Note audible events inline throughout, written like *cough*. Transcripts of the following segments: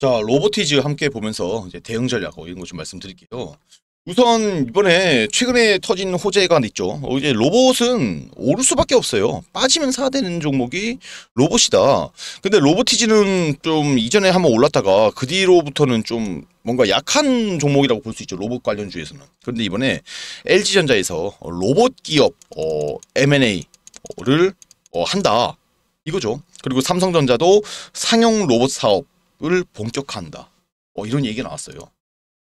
자, 로보티즈 함께 보면서 이제 대응 전략 뭐 이런 것 좀 말씀드릴게요. 우선 이번에 최근에 터진 호재가 있죠. 어, 이제 로봇은 오를 수밖에 없어요. 빠지면 사야 되는 종목이 로봇이다. 근데 로보티즈는 좀 이전에 한번 올랐다가 그 뒤로부터는 좀 뭔가 약한 종목이라고 볼 수 있죠. 로봇 관련주에서는. 그런데 이번에 LG전자에서 로봇 기업 어, M&A를 어, 한다. 이거죠. 그리고 삼성전자도 상용 로봇 사업 을 본격화한다. 어, 이런 얘기가 나왔어요.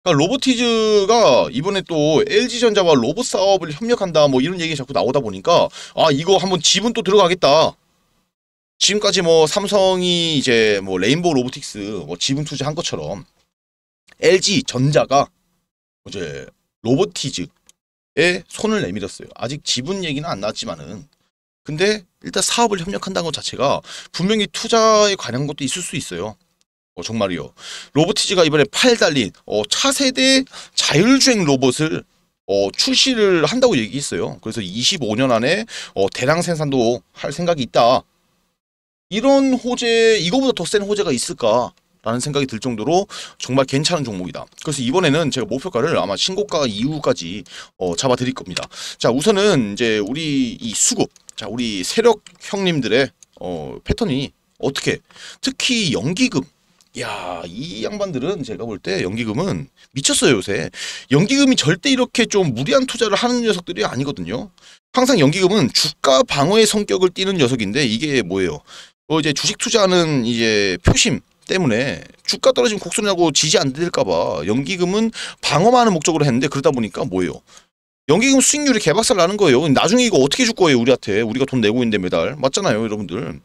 그러니까 로보티즈가 이번에 또 LG전자와 로봇 사업을 협력한다 뭐 이런 얘기 자꾸 나오다 보니까 아 이거 한번 지분 또 들어가겠다. 지금까지 뭐 삼성이 이제 뭐 레인보우 로보틱스 뭐 지분 투자한 것처럼 LG 전자가 이제 로보티즈에 손을 내밀었어요. 아직 지분 얘기는 안 나왔지만은 근데 일단 사업을 협력한다는 것 자체가 분명히 투자에 관한 것도 있을 수 있어요. 어, 정말이요. 로보티즈가 이번에 팔 달린 어, 차세대 자율주행 로봇을 어, 출시를 한다고 얘기했어요. 그래서 25년 안에 어, 대량 생산도 할 생각이 있다. 이런 호재, 이거보다 더 센 호재가 있을까? 라는 생각이 들 정도로 정말 괜찮은 종목이다. 그래서 이번에는 제가 목표가를 아마 신고가 이후까지 어, 잡아드릴 겁니다. 자, 우선은 이제 우리 이 수급, 자, 우리 세력 형님들의 어, 패턴이 어떻게, 특히 연기금, 야, 이 양반들은 제가 볼 때 연기금은 미쳤어요, 요새. 연기금이 절대 이렇게 좀 무리한 투자를 하는 녀석들이 아니거든요. 항상 연기금은 주가 방어의 성격을 띠는 녀석인데 이게 뭐예요? 어, 이제 주식 투자는 이제 표심 때문에 주가 떨어지면 곡선이라고 지지 안 될까봐 연기금은 방어만하는 목적으로 했는데 그러다 보니까 뭐예요? 연기금 수익률이 개박살 나는 거예요. 나중에 이거 어떻게 줄 거예요, 우리한테. 우리가 돈 내고 있는데 매달. 맞잖아요, 여러분들.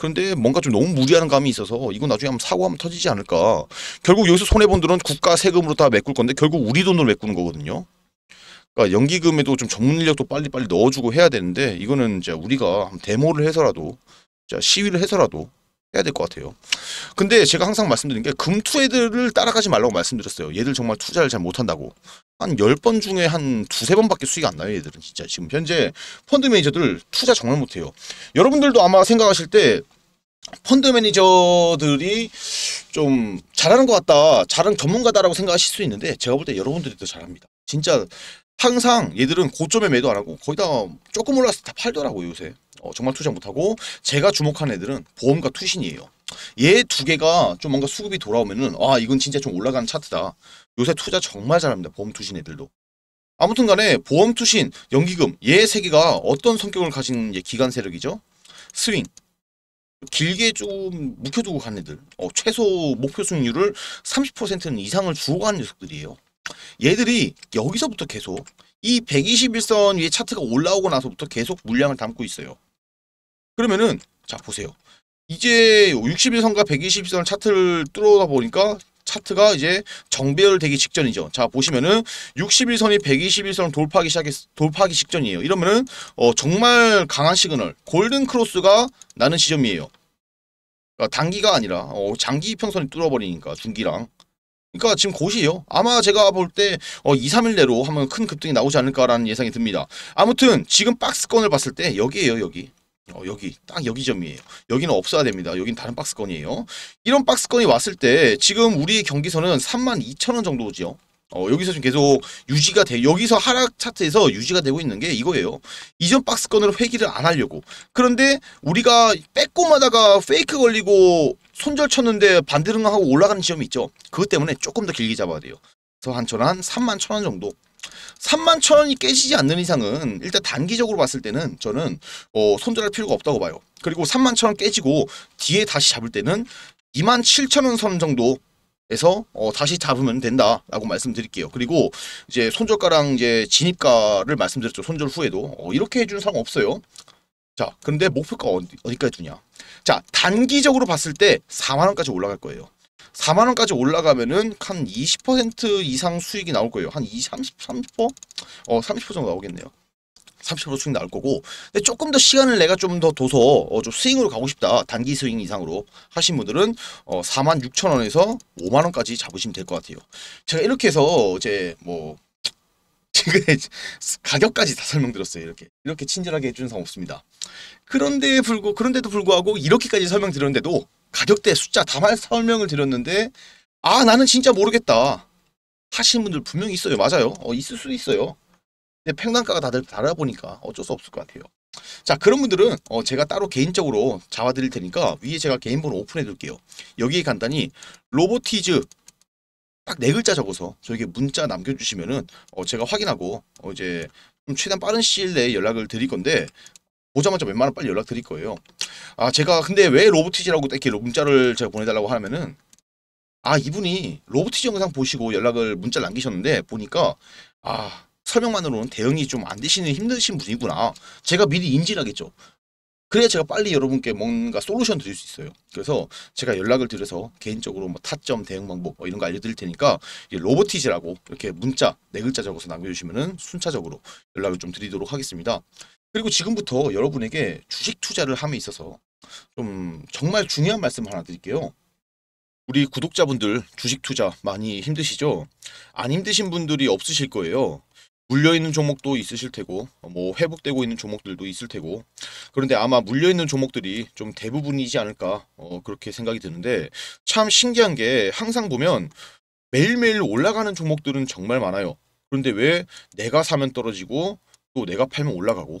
그런데 뭔가 좀 너무 무리하는 감이 있어서 이건 나중에 한번 사고 하면 터지지 않을까. 결국 여기서 손해본들은 국가 세금으로 다 메꿀 건데 결국 우리 돈으로 메꾸는 거거든요. 그러니까 연기금에도 좀 전문 인력도 빨리빨리 넣어주고 해야 되는데 이거는 이제 우리가 데모를 해서라도 시위를 해서라도 해야 될 것 같아요. 근데 제가 항상 말씀드린 게 금투 애들을 따라가지 말라고 말씀드렸어요. 얘들 정말 투자를 잘 못한다고. 한 10번 중에 한 두세 번밖에 수익 안 나요 얘들은 진짜 지금 현재 펀드 매니저들 투자 정말 못해요 여러분들도 아마 생각하실 때 펀드 매니저들이 좀 잘하는 것 같다 잘하 전문가다라고 생각하실 수 있는데 제가 볼 때 여러분들이 더 잘합니다 진짜 항상 얘들은 고점에 매도 안 하고 거의 다 조금 올랐을때 다 팔더라고요 요새 어, 정말 투자 못하고 제가 주목한 애들은 보험과 투신이에요. 얘 두 개가 좀 뭔가 수급이 돌아오면은 아 이건 진짜 좀 올라가는 차트다. 요새 투자 정말 잘합니다. 보험 투신 애들도. 아무튼 간에 보험 투신, 연기금 얘 세 개가 어떤 성격을 가진 기간 세력이죠? 스윙. 길게 좀 묵혀두고 간 애들. 어, 최소 목표 수익률을 30%는 이상을 주고 가는 녀석들이에요. 얘들이 여기서부터 계속 이 121선 위에 차트가 올라오고 나서부터 계속 물량을 담고 있어요. 그러면은 자 보세요. 이제 61선과 120선 차트를 뚫어다 보니까 차트가 이제 정배열되기 직전이죠. 자 보시면은 61선이 121선을 돌파하기 시작했 돌파하기 직전이에요. 이러면은 어, 정말 강한 시그널 골든 크로스가 나는 지점이에요. 그러니까 단기가 아니라 어, 장기 평선이 뚫어버리니까 중기랑 그러니까 지금 곧이에요. 아마 제가 볼때 어, 2, 3일 내로 하면 큰 급등이 나오지 않을까라는 예상이 듭니다. 아무튼 지금 박스권을 봤을 때 여기에요 여기. 어, 여기 딱 여기 점이에요. 여기는 없어야 됩니다. 여기는 다른 박스권이에요. 이런 박스권이 왔을 때 지금 우리 경기선은 32,000원 정도죠. 어, 여기서 지금 계속 유지가 돼 여기서 하락 차트에서 유지가 되고 있는 게 이거예요. 이전 박스권으로 회기를안 하려고. 그런데 우리가 빼꼼하다가 페이크 걸리고 손절 쳤는데 반대응하고 올라가는 지점이 있죠. 그것 때문에 조금 더 길게 잡아야 돼요. 그래서 한천한 3만 천원 정도 3만 천 원이 깨지지 않는 이상은 일단 단기적으로 봤을 때는 저는 어, 손절할 필요가 없다고 봐요. 그리고 3만 천원 깨지고 뒤에 다시 잡을 때는 2만 7천 원선 정도 에서 어, 다시 잡으면 된다라고 말씀드릴게요. 그리고 이제 손절가랑 이제 진입가를 말씀드렸죠. 손절 후에도 어, 이렇게 해주는 사람 없어요. 자, 그런데 목표가 어디, 어디까지 주냐 자, 단기적으로 봤을 때 4만 원까지 올라갈 거예요. 4만 원까지 올라가면은 한 20% 이상 수익이 나올 거예요. 한 20, 30, 3 어, 30% 정도 나오겠네요. 30% 수익 나올 거고 근데 조금 더 시간을 내가 좀더 둬서 어, 좀 스윙으로 가고 싶다 단기 스윙 이상으로 하신 분들은 어, 4만 6천 원에서 5만 원까지 잡으시면 될 것 같아요 제가 이렇게 해서 이제 뭐 *laughs* 가격까지 다 설명드렸어요 이렇게 이렇게 친절하게 해주는 상람 없습니다 그런데 불구 그런데도 불구하고 이렇게까지 설명드렸는데도 가격대 숫자 다만 설명을 드렸는데 아 나는 진짜 모르겠다 하시는 분들 분명히 있어요 맞아요 어, 있을 수도 있어요 근데 평단가가 다들 달르 보니까 어쩔 수 없을 것 같아요 자 그런 분들은 어, 제가 따로 개인적으로 잡아 드릴 테니까 위에 제가 개인번호 오픈해 둘게요 여기에 간단히 로보티즈 딱 네 글자 적어서 저에게 문자 남겨주시면은 어, 제가 확인하고 어, 이제 최대한 빠른 시일 내에 연락을 드릴 건데 오자마자 웬만하면 빨리 연락 드릴 거예요. 아 제가 근데 왜 로보티지라고 이렇게 문자를 제가 보내달라고 하면은 아 이분이 로보티지 영상 보시고 연락을 문자 남기셨는데 보니까 아 설명만으로는 대응이 좀 안 되시는 힘드신 분이구나. 제가 미리 인지를 하겠죠. 그래야 제가 빨리 여러분께 뭔가 솔루션 드릴 수 있어요. 그래서 제가 연락을 드려서 개인적으로 뭐 타점 대응 방법 뭐 이런 거 알려드릴 테니까 로보티지라고 이렇게 문자 네 글자 적어서 남겨주시면은 순차적으로 연락을 좀 드리도록 하겠습니다. 그리고 지금부터 여러분에게 주식 투자를 함에 있어서 좀 정말 중요한 말씀 하나 드릴게요. 우리 구독자분들 주식 투자 많이 힘드시죠? 안 힘드신 분들이 없으실 거예요. 물려있는 종목도 있으실 테고 뭐 회복되고 있는 종목들도 있을 테고 그런데 아마 물려있는 종목들이 좀 대부분이지 않을까 어, 그렇게 생각이 드는데 참 신기한 게 항상 보면 매일매일 올라가는 종목들은 정말 많아요. 그런데 왜 내가 사면 떨어지고 또 내가 팔면 올라가고